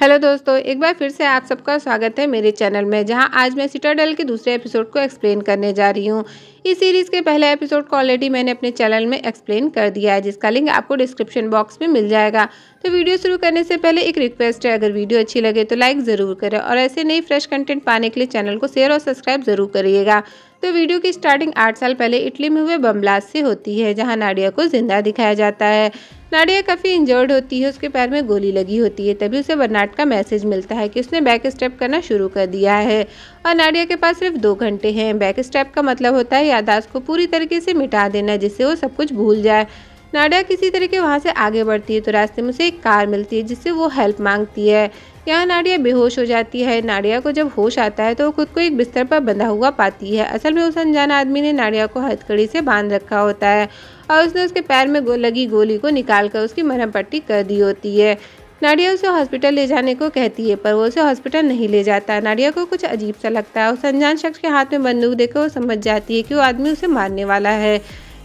hello दोस्तों एक बार फिर से आप सबका स्वागत है मेरे चैनल में जहां आज मैं सिटाडेल के दूसरे एपिसोड को एक्सप्लेन करने जा रही हूं इस सीरीज़ के पहले एपिसोड को ऑलरेडी मैंने अपने चैनल में एक्सप्लेन कर दिया है जिसका लिंक आपको डिस्क्रिप्शन बॉक्स में मिल जाएगा तो वीडियो शुरू करने से पहले एक रिक्वेस्ट है अगर वीडियो अच्छी लगे तो लाइक ज़रूर करें और ऐसे नई फ्रेश कंटेंट पाने के लिए चैनल को शेयर और सब्सक्राइब ज़रूर करिएगा तो वीडियो की स्टार्टिंग आठ साल पहले इटली में हुए बमलास से होती है जहाँ नाडिया को जिंदा दिखाया जाता है नाडिया काफ़ी इंजर्ड होती है उसके पैर में गोली लगी होती है तभी उसे बर्नाट का मैसेज मिलता है कि उसने बैक स्टेप करना शुरू कर दिया है और नाडिया के पास सिर्फ दो घंटे हैं बैक स्टेप का मतलब होता है यादाश्त को पूरी तरीके से मिटा देना जिससे वो सब कुछ भूल जाए नाडिया किसी तरीके वहाँ से आगे बढ़ती है तो रास्ते में उसे एक कार मिलती है जिससे वो हेल्प मांगती है यहाँ नाडिया बेहोश हो जाती है नाडिया को जब होश आता है तो वो खुद को एक बिस्तर पर बंधा हुआ पाती है असल में उस अनजान आदमी ने नाडिया को हथकड़ी से बांध रखा होता है और उसने उसके पैर में लगी गोली को निकाल कर उसकी मरहम पट्टी कर दी होती है नाडिया उसे हॉस्पिटल ले जाने को कहती है पर वो उसे हॉस्पिटल नहीं ले जाता नाडिया को कुछ अजीब सा लगता है उस अनजान शख्स के हाथ में बंदूक देकर वो समझ जाती है कि वो आदमी उसे मारने वाला है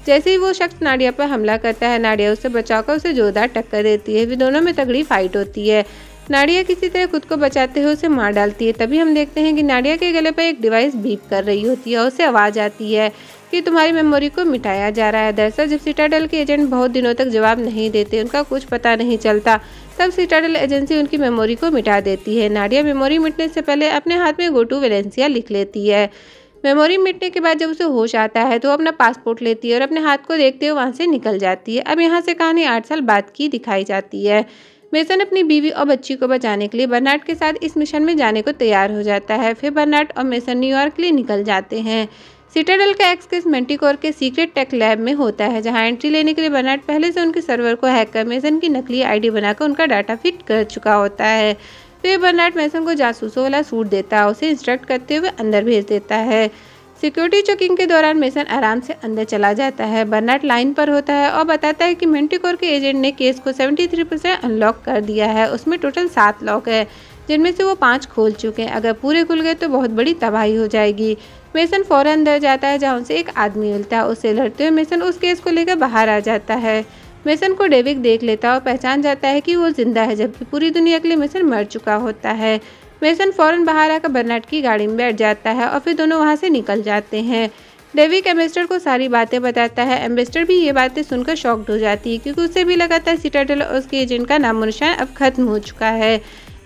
जैसे ही वो शख्स नाडिया पर हमला करता है नाडिया उसे बचाकर उसे जोरदार टक्कर देती है फिर दोनों में तगड़ी फाइट होती है नाडिया किसी तरह खुद को बचाते हुए उसे मार डालती है तभी हम देखते हैं कि नाडिया के गले पर एक डिवाइस बीप कर रही होती है और उसे आवाज़ आती है कि तुम्हारी मेमोरी को मिटाया जा रहा है दरअसल जब सिटाडल के एजेंट बहुत दिनों तक जवाब नहीं देते उनका कुछ पता नहीं चलता तब सिटाडल एजेंसी उनकी मेमोरी को मिटा देती है नाडिया मेमोरी मिटने से पहले अपने हाथ में गोटू वेलेंसिया लिख लेती है मेमोरी मिटने के बाद जब उसे होश आता है तो अपना पासपोर्ट लेती है और अपने हाथ को देखते हुए वहाँ से निकल जाती है अब यहाँ से कहानी आठ साल बाद की दिखाई जाती है मेसन अपनी बीवी और बच्ची को बचाने के लिए बर्नाट के साथ इस मिशन में जाने को तैयार हो जाता है फिर बर्नाट और मेसन न्यूयॉर्क के लिए निकल जाते हैं सिटाडल का एक्सेस मेंटिकोर के सीक्रेट टेक लैब में होता है जहां एंट्री लेने के लिए बर्नार्ड पहले से उनके सर्वर को हैक कर मेसन की नकली आईडी बनाकर उनका डाटा फिट कर चुका होता है फिर तो बर्नार्ड मैसन को जासूसों वाला सूट देता है उसे इंस्ट्रक्ट करते हुए अंदर भेज देता है सिक्योरिटी चेकिंग के दौरान मेसन आराम से अंदर चला जाता है बर्नार्ड लाइन पर होता है और बताता है कि मेंटिकोर के एजेंट ने केस को 73 परसेंट अनलॉक कर दिया है उसमें टोटल सात लॉक है जिनमें से वो पाँच खोल चुके हैं अगर पूरे खुल गए तो बहुत बड़ी तबाही हो जाएगी मेसन फ़ौरन अंदर जाता है जहाँ उसे एक आदमी मिलता है उसे लड़ते हुए मेसन उस केस को लेकर बाहर आ जाता है मेसन को डेविक देख लेता है और पहचान जाता है कि वो ज़िंदा है जबकि पूरी दुनिया के लिए मेसन मर चुका होता है मेसन फ़ौरन बाहर आकर बर्नाट की गाड़ी में बैठ जाता है और फिर दोनों वहाँ से निकल जाते हैं डेविक एम्बेस्टर को सारी बातें बताता है एम्बेस्टर भी ये बातें सुनकर शॉक्ड हो जाती है क्योंकि उससे भी लगातार था सिटाडल और उसके एजेंट का नामो निशान अब खत्म हो चुका है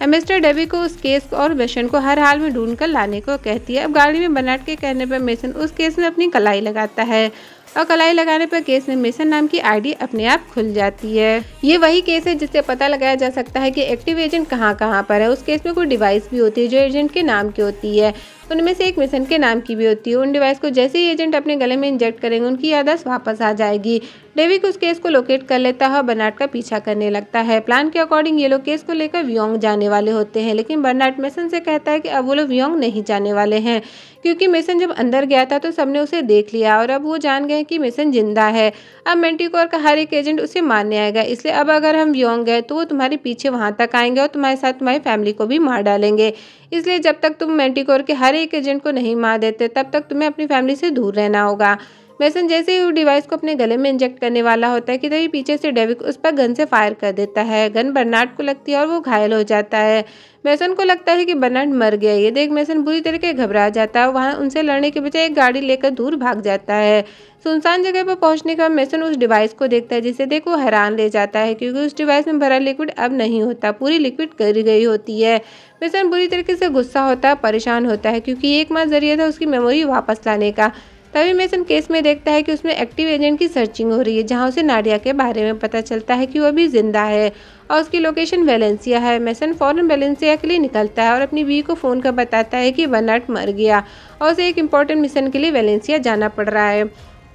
मिस्टर डेबी को उस केस और मिशन को हर हाल में ढूंढ कर लाने को कहती है अब गाड़ी में बनाट के कहने पर मेसन उस केस में अपनी कलाई लगाता है और कलाई लगाने पर केस में मेसन नाम की आईडी अपने आप खुल जाती है ये वही केस है जिससे पता लगाया जा सकता है कि एक्टिव एजेंट कहां कहाँ पर है उस केस में कोई डिवाइस भी होती है जो एजेंट के नाम की होती है उनमें से एक मिशन के नाम की भी होती है उन डिवाइस को जैसे ही एजेंट अपने गले में इंजेक्ट करेंगे उनकी यादाश्त वापस आ जाएगी डेविक उस केस को लोकेट कर लेता है और बर्नाट का पीछा करने लगता है प्लान के अकॉर्डिंग ये लोग केस को लेकर व्योंग जाने वाले होते हैं लेकिन बर्नाट मिशन से कहता है कि अब वो लोग व्योंग नहीं जाने वाले हैं क्योंकि मिशन जब अंदर गया था तो सबने उसे देख लिया और अब वो जान गए कि मिशन जिंदा है अब मेंटिकोर का हर एक एजेंट उसे मारने आएगा इसलिए अब अगर हम व्योंग गए तो वो तुम्हारे पीछे वहाँ तक आएंगे और तुम्हारे साथ तुम्हारी फैमिली को भी मार डालेंगे इसलिए जब तक तुम मेंटिकोर के हर एक एजेंट को नहीं मार देते तब तक तुम्हें अपनी फैमिली से दूर रहना होगा मैसन जैसे ही वो डिवाइस को अपने गले में इंजेक्ट करने वाला होता है कि तभी तो पीछे से डेविक उस पर गन से फायर कर देता है गन बर्नार्ड को लगती है और वो घायल हो जाता है मैसन को लगता है कि बर्नार्ड मर गया ये देख मैसन बुरी तरह के घबरा जाता है वहाँ उनसे लड़ने के बजाय एक गाड़ी लेकर दूर भाग जाता है सुनसान जगह पर पहुंचने के बाद मैसन उस डिवाइस को देखता है जिसे देख वो हैरान ले जाता है क्योंकि उस डिवाइस में भरा लिक्विड अब नहीं होता पूरी लिक्विड कर गई होती है मैसन बुरी तरीके से गुस्सा होता है परेशान होता है क्योंकि एक माह जरिया था उसकी मेमोरी वापस लाने का तभी मेसन केस में देखता है कि उसमें एक्टिव एजेंट की सर्चिंग हो रही है जहाँ उसे नाडिया के बारे में पता चलता है कि वह भी जिंदा है और उसकी लोकेशन वेलेंसिया है मैसन फॉरन वेलेंसिया के लिए निकलता है और अपनी बी को फ़ोन कर बताता है कि वनट मर गया और उसे एक इंपॉर्टेंट मिशन के लिए वेलेंसिया जाना पड़ रहा है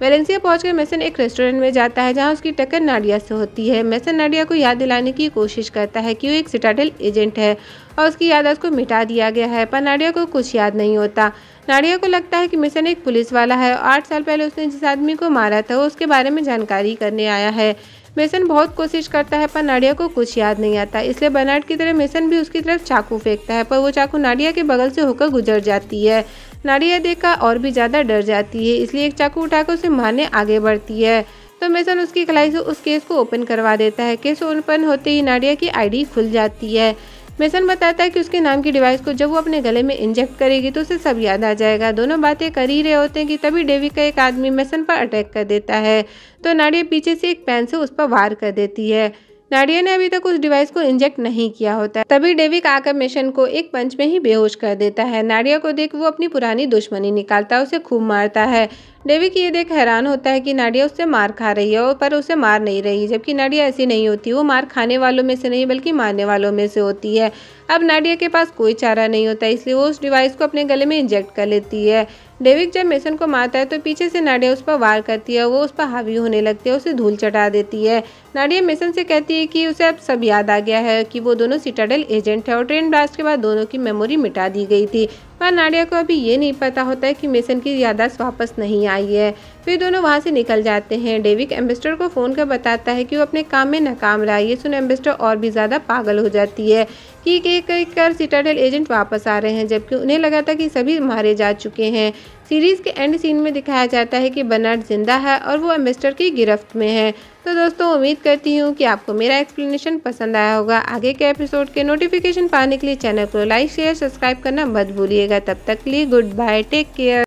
वेलेंसिया पहुंचकर मैसन एक रेस्टोरेंट में जाता है जहां उसकी टक्कर नाडिया से होती है मैसन नाडिया को याद दिलाने की कोशिश करता है कि वो एक सिटाडल एजेंट है और उसकी यादाश्त को मिटा दिया गया है पर नाडिया को कुछ याद नहीं होता नाडिया को लगता है कि मिशन एक पुलिस वाला है और आठ साल पहले उसने जिस आदमी को मारा था वो उसके बारे में जानकारी करने आया है मेसन बहुत कोशिश करता है पर नाडिया को कुछ याद नहीं आता इसलिए बर्नार्ड की तरह मेसन भी उसकी तरफ चाकू फेंकता है पर वो चाकू नाडिया के बगल से होकर गुजर जाती है नाडिया देखकर और भी ज़्यादा डर जाती है इसलिए एक चाकू उठाकर उसे मारने आगे बढ़ती है तो मेसन उसकी कलाई से उस केस को ओपन करवा देता है केस ओपन होते ही नाडिया की आईडी खुल जाती है मेसन बताता है कि उसके नाम की डिवाइस को जब वो अपने गले में इंजेक्ट करेगी तो उसे सब याद आ जाएगा दोनों बातें कर ही रहे होते हैं कि तभी डेवी का एक आदमी मेसन पर अटैक कर देता है तो नाडिया पीछे से एक पेन से उस पर वार कर देती है नाडिया ने अभी तक उस डिवाइस को इंजेक्ट नहीं किया होता है तभी डेविक आकर मिशन को एक पंच में ही बेहोश कर देता है नाडिया को देख वो अपनी पुरानी दुश्मनी निकालता है उसे खूब मारता है डेविक ये देख हैरान होता है कि नाडिया उससे मार खा रही है पर उसे मार नहीं रही जबकि नाडिया ऐसी नहीं होती वो मार खाने वालों में से नहीं बल्कि मारने वालों में से होती है अब नाडिया के पास कोई चारा नहीं होता इसलिए वो उस डिवाइस को अपने गले में इंजेक्ट कर लेती है डेविक जब मेसन को मारता है तो पीछे से नाडिया उस पर वार करती है वो उस पर हावी होने लगती है उसे धूल चटा देती है नाडिया मेसन से कहती है कि उसे अब सब याद आ गया है कि वो दोनों सिटाडेल एजेंट है और ट्रेन ब्लास्ट के बाद दोनों की मेमोरी मिटा दी गई थी पर नाडिया को अभी ये नहीं पता होता है कि मेसन की यादाश्त वापस नहीं आई है फिर दोनों वहाँ से निकल जाते हैं डेविक एम्बेस्टर को फ़ोन कर बताता है कि वो अपने काम में नाकाम रहा है ये सुन एम्बेस्टर और भी ज़्यादा पागल हो जाती है कि एक एक कर सिटाडेल एजेंट वापस आ रहे हैं जबकि उन्हें लगा था कि सभी मारे जा चुके हैं सीरीज़ के एंड सीन में दिखाया जाता है कि बनार्ड जिंदा है और वो एम्बेस्टर की गिरफ्त में है तो दोस्तों उम्मीद करती हूँ कि आपको मेरा एक्सप्लेनेशन पसंद आया होगा आगे के एपिसोड के नोटिफिकेशन पाने के लिए चैनल को लाइक शेयर सब्सक्राइब करना मत भूलिएगा तब तक लिए गुड बाय टेक केयर